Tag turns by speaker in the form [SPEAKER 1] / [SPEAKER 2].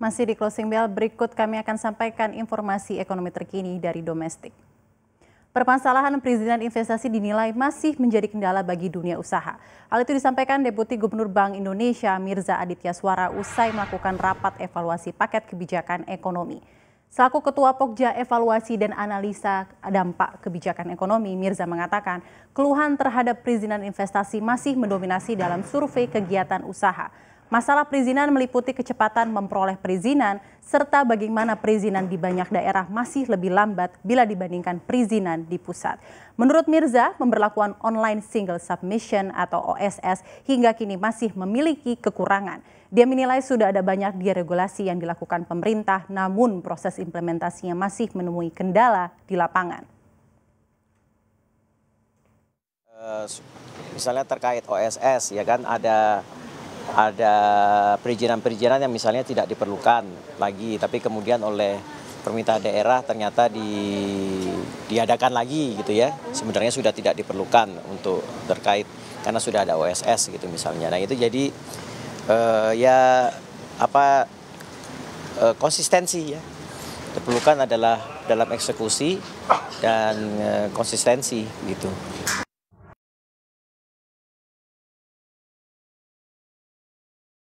[SPEAKER 1] Masih di closing bell, berikut kami akan sampaikan informasi ekonomi terkini dari domestik. Permasalahan perizinan investasi dinilai masih menjadi kendala bagi dunia usaha. Hal itu disampaikan Deputi Gubernur Bank Indonesia Mirza Aditya Suara usai melakukan rapat evaluasi paket kebijakan ekonomi. Selaku Ketua Pokja Evaluasi dan Analisa Dampak Kebijakan Ekonomi, Mirza mengatakan keluhan terhadap perizinan investasi masih mendominasi dalam survei kegiatan usaha. Masalah perizinan meliputi kecepatan memperoleh perizinan, serta bagaimana perizinan di banyak daerah masih lebih lambat bila dibandingkan perizinan di pusat. Menurut Mirza, pemberlakuan online single submission atau OSS hingga kini masih memiliki kekurangan. Dia menilai sudah ada banyak deregulasi yang dilakukan pemerintah, namun proses implementasinya masih menemui kendala di lapangan.
[SPEAKER 2] Eh, misalnya terkait OSS, ya kan ada ada perizinan-perizinan yang misalnya tidak diperlukan lagi, tapi kemudian oleh permintaan daerah ternyata di, diadakan lagi gitu ya. Sebenarnya sudah tidak diperlukan untuk terkait karena sudah ada OSS gitu misalnya. Nah itu jadi uh, ya apa uh, konsistensi ya. Diperlukan adalah dalam
[SPEAKER 1] eksekusi dan uh, konsistensi gitu.